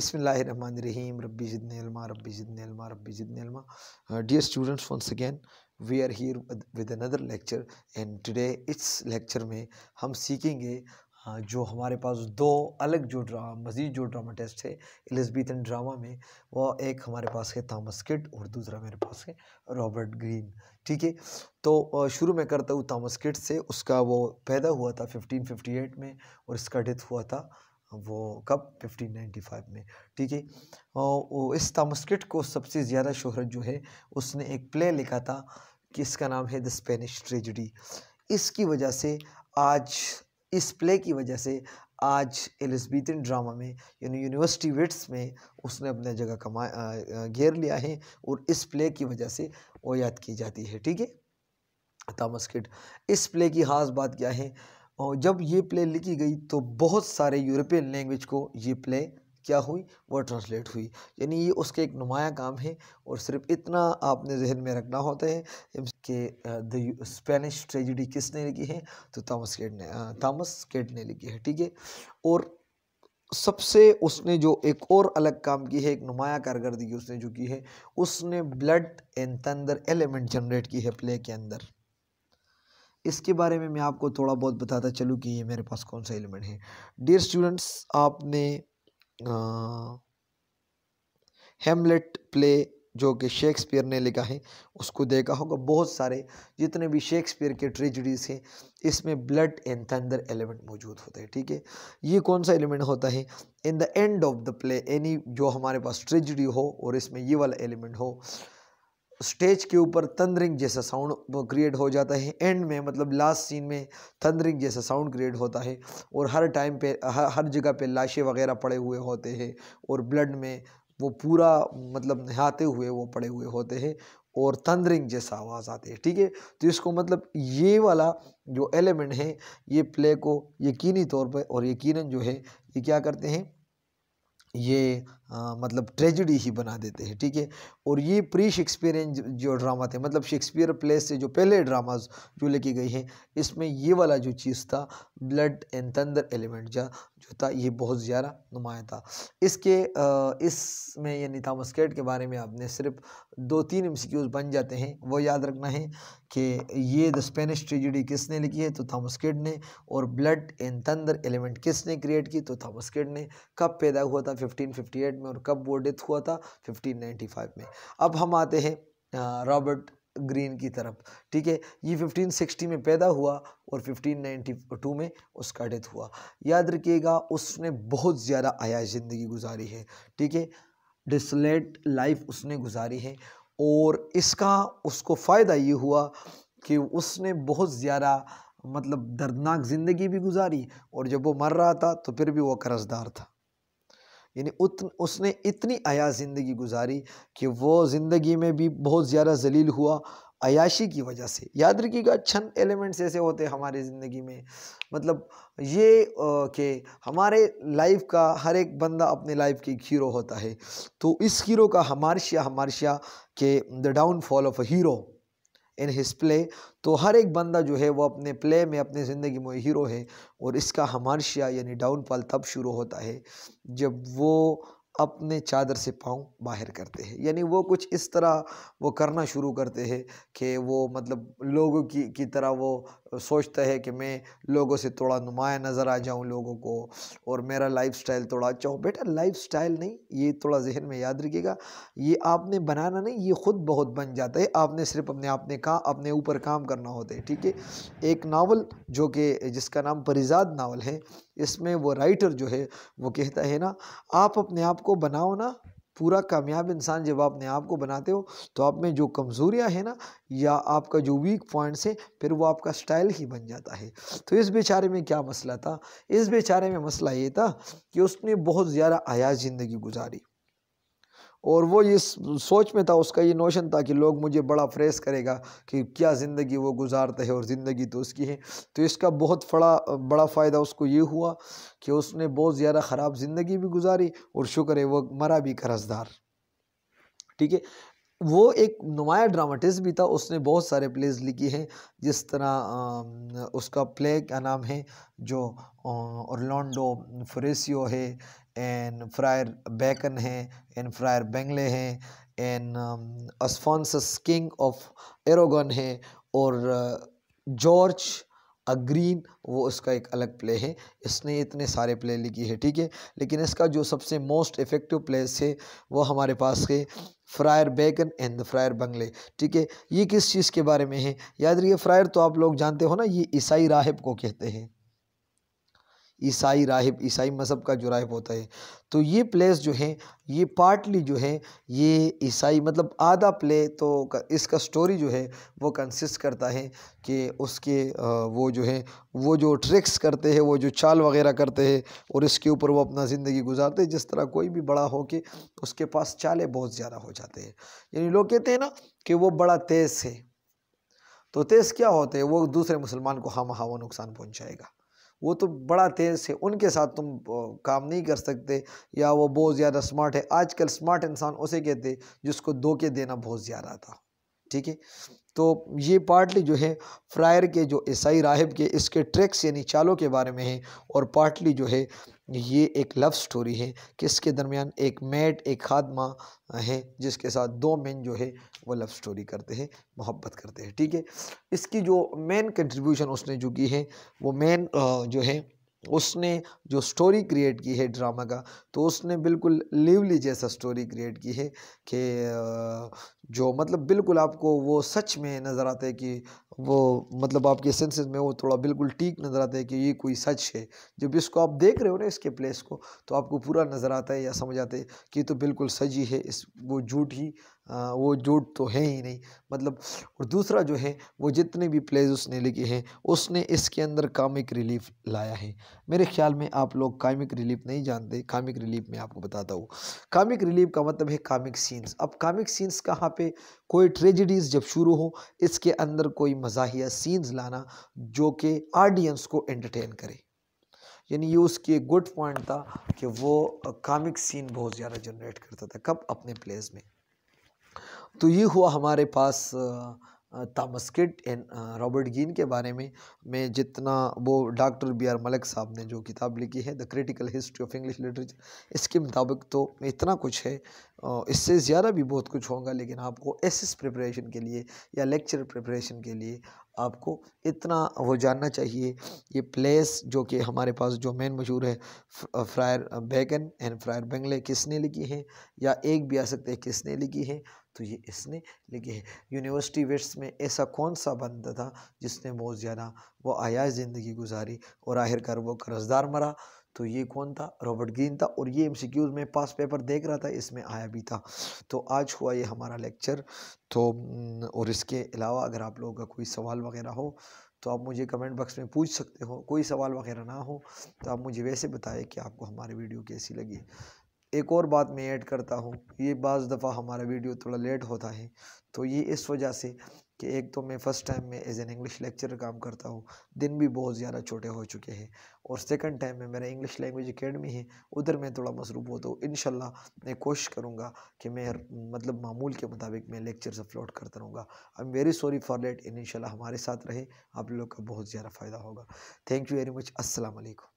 बिसमीम रबी जिदनमा रबी जिदनमा रबी जिदनमा dear students once again we are here with another lecture and today इस लेक्चर में हम सीखेंगे uh, जो हमारे पास दो अलग जो ड्रामा मजीद जो ड्रामा टेस्ट है एलिजबीथन ड्रामा में वह एक हमारे पास है थामस किट और दूसरा मेरे पास है रॉबर्ट ग्रीन ठीक है तो uh, शुरू में करता हूँ थामस किट से उसका वो पैदा हुआ था 1558 में और इसका डेथ हुआ था वो कब 1595 में ठीक है और इस तमस्किट को सबसे ज़्यादा शोहरत जो है उसने एक प्ले लिखा था कि इसका नाम है द स्पेनिश ट्रेजडी इसकी वजह से आज इस प्ले की वजह से आज एलिजबेथन ड्रामा में यानी यूनिवर्सिटी विट्स में उसने अपना जगह कमा घेर लिया है और इस प्ले की वजह से वो याद की जाती है ठीक है तामस्किट इस प्ले की ख़ास बात क्या है और जब ये प्ले लिखी गई तो बहुत सारे यूरोपियन लैंग्वेज को ये प्ले क्या हुई वो ट्रांसलेट हुई यानी ये उसके एक नुमाया काम है और सिर्फ इतना आपने जहन में रखना होता है कि द स्पेनिश ट्रेजिडी किसने लिखी है तो थॉमस केड ने थॉमस केड ने लिखी है ठीक है और सबसे उसने जो एक और अलग काम की है एक नुमाया कारकर्दगी उसने जो की है उसने blood and thunder element generate की है प्ले के अंदर इसके बारे में मैं आपको थोड़ा बहुत बताता चलूँ कि ये मेरे पास कौन सा एलिमेंट है डियर स्टूडेंट्स आपने हेमलेट प्ले जो कि शेक्सपियर ने लिखा है उसको देखा होगा बहुत सारे जितने भी शेक्सपियर के ट्रेजडीज़ हैं इसमें ब्लड एंड थंडर एलिमेंट मौजूद होता है ठीक है ये कौन सा एलिमेंट होता है in the end of the play any जो हमारे पास ट्रेजडी हो और इसमें ये वाला एलिमेंट हो स्टेज के ऊपर तंदरिंग जैसा साउंड क्रिएट हो जाता है एंड में मतलब लास्ट सीन में तंदरिंग जैसा साउंड क्रिएट होता है और हर टाइम पे हर हर जगह पे लाशें वगैरह पड़े हुए होते हैं और ब्लड में वो पूरा मतलब नहाते हुए वो पड़े हुए होते हैं और तंदरिंग जैसा आवाज़ आती है ठीक है तो इसको मतलब ये वाला जो एलिमेंट है ये प्ले को यकीनी तौर पर और यकीन जो है ये क्या करते हैं ये आ, मतलब ट्रेजिडी ही बना देते हैं ठीक है और ये प्री शेक्सपियरियन जो ड्रामा थे मतलब शेक्सपियर प्लेस से जो पहले ड्रामाज जो लिखी गए हैं इसमें ये वाला जो चीज़ था ब्लड एंड तंदर एलिमेंट जा जो था ये बहुत ज़्यादा नुमाया था इसके इसमें यानी थामस्केट के बारे में आपने सिर्फ दो तीन एम बन जाते हैं वो याद रखना है कि ये द स्पेनिश ट्रेजिडी किसने लिखी है तो थामस्केट ने और ब्लड एंड तंदर एलिमेंट किसने क्रिएट की तो थामस्केट ने कब पैदा हुआ था फिफ्टीन फिफ्टी एट में और कब वो डेथ हुआ था 1595 में अब हम आते हैं रॉबर्ट ग्रीन की तरफ ठीक है ये 1560 में पैदा हुआ और 1592 में उसका डेथ हुआ याद रखिएगा उसने बहुत ज़्यादा आया ज़िंदगी गुजारी है ठीक है डिसलेट लाइफ उसने गुजारी है और इसका उसको फ़ायदा ये हुआ कि उसने बहुत ज़्यादा मतलब दर्दनाक ज़िंदगी भी गुजारी और जब वो मर रहा था तो फिर भी वो कर्जदार था यानी उतन उसने इतनी आया ज़िंदगी गुजारी कि वो ज़िंदगी में भी बहुत ज़्यादा जलील हुआ अयाशी की वजह से याद रखिएगा छंद एलिमेंट्स ऐसे होते हैं हमारी ज़िंदगी में मतलब ये कि हमारे लाइफ का हर एक बंदा अपने लाइफ के हीरो होता है तो इस हीरो का हमारशिया हमारशिया के the downfall of a hero in his play तो हर एक बंदा जो है वो अपने प्ले में अपने ज़िंदगी में हीरो है और इसका हमारशिया यानी डाउनफॉल तब शुरू होता है जब वो अपने चादर से पाँव बाहर करते हैं यानी वो कुछ इस तरह वो करना शुरू करते हैं कि वो मतलब लोगों की की तरह वो सोचता है कि मैं लोगों से थोड़ा नुमाया नज़र आ जाऊं लोगों को और मेरा लाइफस्टाइल थोड़ा अच्छा हो बेटा लाइफस्टाइल नहीं ये थोड़ा जहन में याद रखिएगा ये आपने बनाना नहीं ये ख़ुद बहुत बन जाता है आपने सिर्फ अपने आपने का अपने ऊपर काम करना होता है ठीक है एक नावल जो कि जिसका नाम परिजाद नावल है इसमें वो राइटर जो है वो कहता है ना आप अपने आप को को बनाओ ना पूरा कामयाब इंसान जब आप अपने आप को बनाते हो तो आप में जो कमज़ोरियाँ हैं ना या आपका जो वीक पॉइंट्स है फिर वो आपका स्टाइल ही बन जाता है तो इस बेचारे में क्या मसला था इस बेचारे में मसला ये था कि उसने बहुत ज़्यादा आया ज़िंदगी गुजारी और वो ये सोच में था उसका ये नोशन था कि लोग मुझे बड़ा फ्रेस करेगा कि क्या ज़िंदगी वो गुजारता है और ज़िंदगी तो उसकी है तो इसका बहुत बड़ा बड़ा फ़ायदा उसको ये हुआ कि उसने बहुत ज़्यादा ख़राब ज़िंदगी भी गुजारी और शुक्र है वो मरा भी करज़दार ठीक है वो एक नुमाया ड्रामाटिस्ट भी था उसने बहुत सारे प्लेज लिखी हैं जिस तरह उसका प्ले का नाम है जो और लॉन्डो फ्रेसियो है एन फ्रायर बैकन है एन फ्रायर बेंगले हैं and um, king of Aragon है और जॉर्ज अ ग्रीन वो उसका एक अलग प्ले है इसने इतने सारे प्ले लिखी है ठीक है लेकिन इसका जो सबसे मोस्ट इफ़ेक्टिव प्लेस है वो हमारे पास है फ्रायर बैगन एंड द फ्रायर बंगले ठीक है ये किस चीज़ के बारे में है याद रखिए फ्रायर तो आप लोग जानते हो ना ये ईसाई राहिब को कहते हैं ईसाई राहिब ईसाई मज़हब का जो राहिब होता है तो ये प्लेस जो हैं ये पार्टली जो है ये ईसाई मतलब आधा प्ले तो इसका स्टोरी जो है वो कंसिस्ट करता है कि उसके वो जो है वो जो ट्रिक्स करते हैं वो जो चाल वगैरह करते हैं और इसके ऊपर वो अपना ज़िंदगी गुजारते हैं जिस तरह कोई भी बड़ा हो के उसके पास चाले बहुत ज़्यादा हो जाते हैं यानी लोग कहते हैं ना कि वो बड़ा तेज़ है तो तेज़ क्या होते हैं वो दूसरे मुसलमान को हम हवा नुकसान पहुँचाएगा वो तो बड़ा तेज़ है उनके साथ तुम काम नहीं कर सकते या वो बहुत ज़्यादा स्मार्ट है आजकल स्मार्ट इंसान उसे कहते जिसको धोखे देना बहुत ज़्यादा था ठीक है तो ये पार्टली जो है फ्रायर के जो ईसाई राहब के इसके ट्रैक्स यानी चालों के बारे में है और पार्टली जो है ये एक लव स्टोरी है कि इसके दरमियान एक मेट एक खादमा है जिसके साथ दो मेन जो है वो लव स्टोरी करते हैं मोहब्बत करते हैं ठीक है इसकी जो मेन कंट्रीब्यूशन उसने जो की है वो मेन जो है उसने जो स्टोरी क्रिएट की है ड्रामा का तो उसने बिल्कुल लिवली जैसा स्टोरी क्रिएट की है कि जो मतलब बिल्कुल आपको वो सच में नज़र आता है कि वो मतलब आपके सेंसेस में वो थोड़ा बिल्कुल ठीक नज़र आता है कि ये कोई सच है जब इसको आप देख रहे हो ना इसके प्लेस को तो आपको पूरा नज़र आता है या समझ आता है कि तो बिल्कुल सच ही है इस वो झूठ ही आ, वो झूठ तो है ही नहीं मतलब और दूसरा जो है वो जितने भी प्लेज उसने लिखे हैं उसने इसके अंदर कामिक रिलीफ लाया है मेरे ख्याल में आप लोग कामिक रिलीफ नहीं जानते कामिक रिलीफ में आपको बताता हूँ कामिक रिलीफ का मतलब है कामिक सीन्स अब कामिक सीन्स कहाँ पे कोई ट्रेजिडीज़ जब शुरू हो इसके अंदर कोई मज़ाहिया सीन्स लाना जो कि ऑडियंस को एंटरटेन करे यानी ये उसकी एक गुड पॉइंट था कि वो कामिक सीन बहुत ज़्यादा जनरेट करता था कब अपने प्लेस में तो ये हुआ हमारे पास आ, किट एंड रॉबर्ट गिन के बारे में मैं जितना वो डॉक्टर बी आर मलिक साहब ने जो किताब लिखी है the critical history of English literature इसके मुताबिक तो इतना कुछ है इससे ज़्यादा भी बहुत कुछ होगा लेकिन आपको एस एस प्रिपरेशन के लिए या लेक्चर प्रिपरेशन के लिए आपको इतना वो जानना चाहिए ये प्लेस जो कि हमारे पास जो मेन मशहूर है फ्रायर बैगन एंड फ्रायर बंगले किसने लिखी हैं या एक भी आ सकते हैं किसने लिखी है तो ये इसने लिखे हैं यूनिवर्सिटी वेट्स में ऐसा कौन सा बंदा था जिसने मौत जाना वो आया ज़िंदगी गुजारी और आखिरकार वो कर्जदार मरा तो ये कौन था रॉबर्ट ग्रीन था और ये एम में पास पेपर देख रहा था इसमें आया भी था तो आज हुआ ये हमारा लेक्चर तो और इसके अलावा अगर आप लोगों का कोई सवाल वगैरह हो तो आप मुझे कमेंट बॉक्स में पूछ सकते हो कोई सवाल वगैरह ना हो तो आप मुझे वैसे बताएं कि आपको हमारी वीडियो कैसी लगी एक और बात मैं ऐड करता हूँ ये बज़ दफ़ा हमारा वीडियो थोड़ा लेट होता है तो ये इस वजह से कि एक तो मैं फ़र्स्ट टाइम में एज एन इंग्लिश लेक्चर काम करता हूँ दिन भी बहुत ज़्यादा छोटे हो चुके हैं और सेकंड टाइम में मेरा इंग्लिश लैंग्वेज एकेडमी है उधर मैं थोड़ा मसरूफ़ होता हूँ इन मैं कोशिश करूँगा कि मैं मतलब मामूल के मुताबिक मैं लेक्चर्स अपलोड करता रहूँगा I am very sorry for late इन हमारे साथ रहे आप लोग का बहुत ज़्यादा फ़ायदा होगा थैंक यू वेरी मच असलकम